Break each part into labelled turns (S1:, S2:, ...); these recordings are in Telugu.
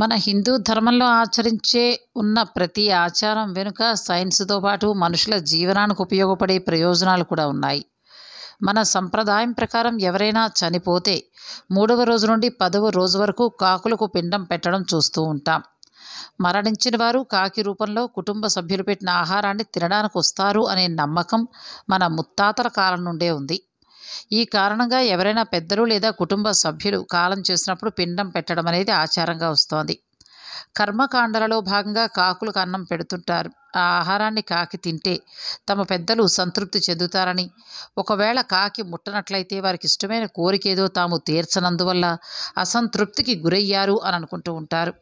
S1: మన హిందూ ధర్మంలో ఆచరించే ఉన్న ప్రతి ఆచారం వెనుక సైన్స్తో పాటు మనుషుల జీవనానికి ఉపయోగపడే ప్రయోజనాలు కూడా ఉన్నాయి మన సంప్రదాయం ప్రకారం ఎవరైనా చనిపోతే మూడవ రోజు నుండి పదవ రోజు వరకు కాకులకు పిండం పెట్టడం చూస్తూ ఉంటాం మరణించిన వారు కాకి రూపంలో కుటుంబ సభ్యులు పెట్టిన ఆహారాన్ని తినడానికి వస్తారు అనే నమ్మకం మన ముత్తాతల కాలం నుండే ఉంది ఈ కారణంగా ఎవరైనా పెద్దలు లేదా కుటుంబ సభ్యులు కాలం చేసినప్పుడు పిండం పెట్టడం అనేది ఆచారంగా వస్తోంది కర్మకాండలలో భాగంగా కాకులకు అన్నం పెడుతుంటారు ఆ ఆహారాన్ని కాకి తింటే తమ పెద్దలు సంతృప్తి చెందుతారని ఒకవేళ కాకి ముట్టనట్లయితే వారికి ఇష్టమైన కోరికేదో తాము తీర్చనందువల్ల అసంతృప్తికి గురయ్యారు అని అనుకుంటూ ఉంటారు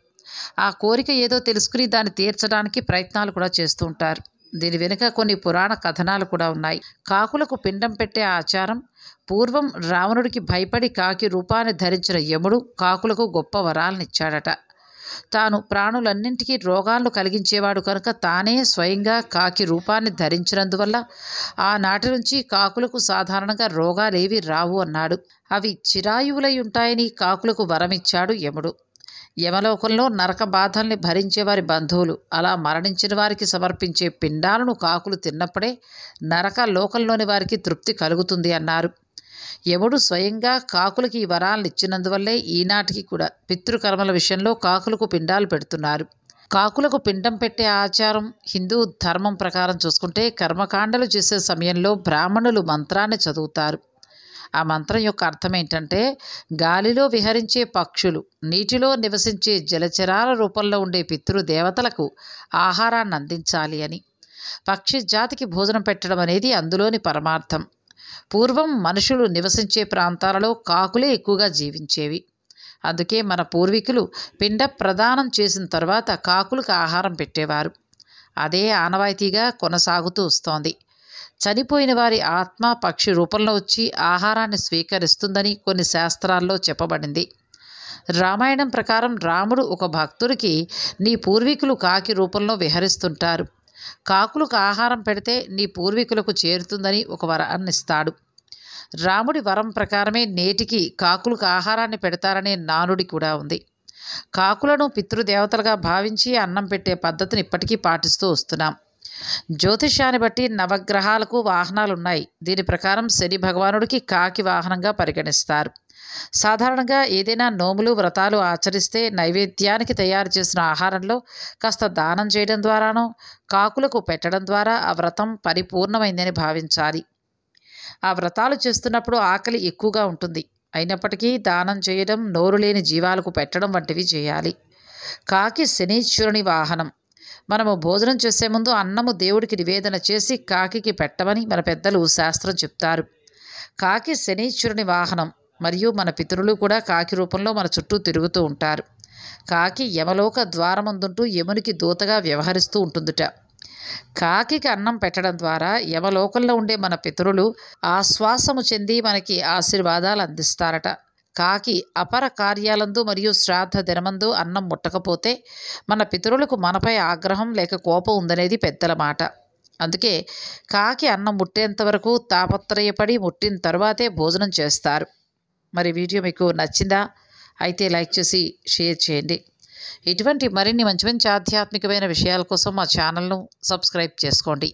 S1: ఆ కోరిక ఏదో తెలుసుకుని దాన్ని తీర్చడానికి ప్రయత్నాలు కూడా చేస్తూ ఉంటారు దీని వెనుక కొన్ని పురాణ కథనాలు కూడా ఉన్నాయి కాకులకు పిండం పెట్టే ఆచారం పూర్వం రావణుడికి భయపడి కాకి రూపాన్ని ధరించిన యముడు కాకులకు గొప్ప వరాలనిచ్చాడట తాను ప్రాణులన్నింటికీ రోగాలను కలిగించేవాడు కనుక తానే స్వయంగా కాకి రూపాన్ని ధరించినందువల్ల ఆనాటి నుంచి కాకులకు సాధారణంగా రోగాలేవి రావు అన్నాడు అవి చిరాయువులై ఉంటాయని కాకులకు వరమిచ్చాడు యముడు యమలోకంలో నరక బాధల్ని భరించేవారి బంధువులు అలా మరణించిన వారికి సమర్పించే పిండాలను కాకులు తిన్నప్పుడే నరక లోకంలోని వారికి తృప్తి కలుగుతుంది అన్నారు యముడు స్వయంగా కాకులకి ఈ వరాలను ఇచ్చినందువల్లే ఈనాటికి కూడా పితృకర్మల విషయంలో కాకులకు పిండాలు పెడుతున్నారు కాకులకు పిండం పెట్టే ఆచారం హిందూ ధర్మం ప్రకారం చూసుకుంటే కర్మకాండలు చేసే సమయంలో బ్రాహ్మణులు మంత్రాన్ని చదువుతారు ఆ మంత్రం యొక్క అర్థం ఏంటంటే గాలిలో విహరించే పక్షులు నీటిలో నివసించే జలచరాల రూపంలో ఉండే పితృదేవతలకు ఆహారాన్ని అందించాలి అని పక్షి జాతికి భోజనం పెట్టడం అనేది అందులోని పరమార్థం పూర్వం మనుషులు నివసించే ప్రాంతాలలో కాకులే ఎక్కువగా జీవించేవి అందుకే మన పూర్వీకులు పిండ ప్రదానం చేసిన తర్వాత కాకులకు ఆహారం పెట్టేవారు అదే ఆనవాయితీగా కొనసాగుతూ వస్తోంది చనిపోయిన వారి ఆత్మ పక్షి రూపంలో వచ్చి ఆహారాన్ని స్వీకరిస్తుందని కొన్ని శాస్త్రాల్లో చెప్పబడింది రామాయణం ప్రకారం రాముడు ఒక భక్తుడికి నీ పూర్వీకులు కాకి రూపంలో విహరిస్తుంటారు కాకులకు ఆహారం పెడితే నీ పూర్వీకులకు చేరుతుందని ఒక వరాన్ని ఇస్తాడు రాముడి వరం ప్రకారమే నేటికి కాకులకు ఆహారాన్ని పెడతారనే నానుడి కూడా ఉంది కాకులను పితృదేవతలుగా భావించి అన్నం పెట్టే పద్ధతిని ఇప్పటికీ పాటిస్తూ వస్తున్నాం జ్యోతిష్యాన్ని బట్టి నవగ్రహాలకు వాహనాలు ఉన్నాయి దీని ప్రకారం శని భగవానుడికి కాకి వాహనంగా పరిగణిస్తారు సాధారణంగా ఏదైనా నోములు వ్రతాలు ఆచరిస్తే నైవేద్యానికి తయారు చేసిన ఆహారంలో కాస్త దానం చేయడం ద్వారానో కాకులకు పెట్టడం ద్వారా ఆ వ్రతం పరిపూర్ణమైందని భావించాలి ఆ వ్రతాలు చేస్తున్నప్పుడు ఆకలి ఎక్కువగా ఉంటుంది అయినప్పటికీ దానం చేయడం నోరు లేని జీవాలకు పెట్టడం వంటివి చేయాలి కాకి శనీశ్వరుని వాహనం మనము భోజనం చేసే ముందు అన్నము దేవుడికి నివేదన చేసి కాకి పెట్టమని మన పెద్దలు శాస్త్రం చెప్తారు కాకి శనీశ్వరుని వాహనం మరియు మన పితరులు కూడా కాకి రూపంలో మన చుట్టూ తిరుగుతూ ఉంటారు కాకి యమలోక ద్వారముందుంటూ యమునికి దూతగా వ్యవహరిస్తూ ఉంటుందిట కాకి అన్నం పెట్టడం ద్వారా యమలోకంలో ఉండే మన పితరులు ఆశ్వాసము చెంది మనకి ఆశీర్వాదాలు అందిస్తారట కాకి అపర కార్యాలందు మరియు శ్రాద్ధ దినమందు అన్నం ముట్టకపోతే మన పితరులకు మనపై ఆగ్రహం లేక కోపం ఉందనేది పెద్దల మాట అందుకే కాకి అన్నం ముట్టేంత వరకు తాపత్రయపడి ముట్టిన తర్వాతే భోజనం చేస్తారు మరి వీడియో మీకు నచ్చిందా అయితే లైక్ చేసి షేర్ చేయండి ఇటువంటి మరిన్ని మంచి మంచి ఆధ్యాత్మికమైన విషయాల కోసం మా ఛానల్ను సబ్స్క్రైబ్ చేసుకోండి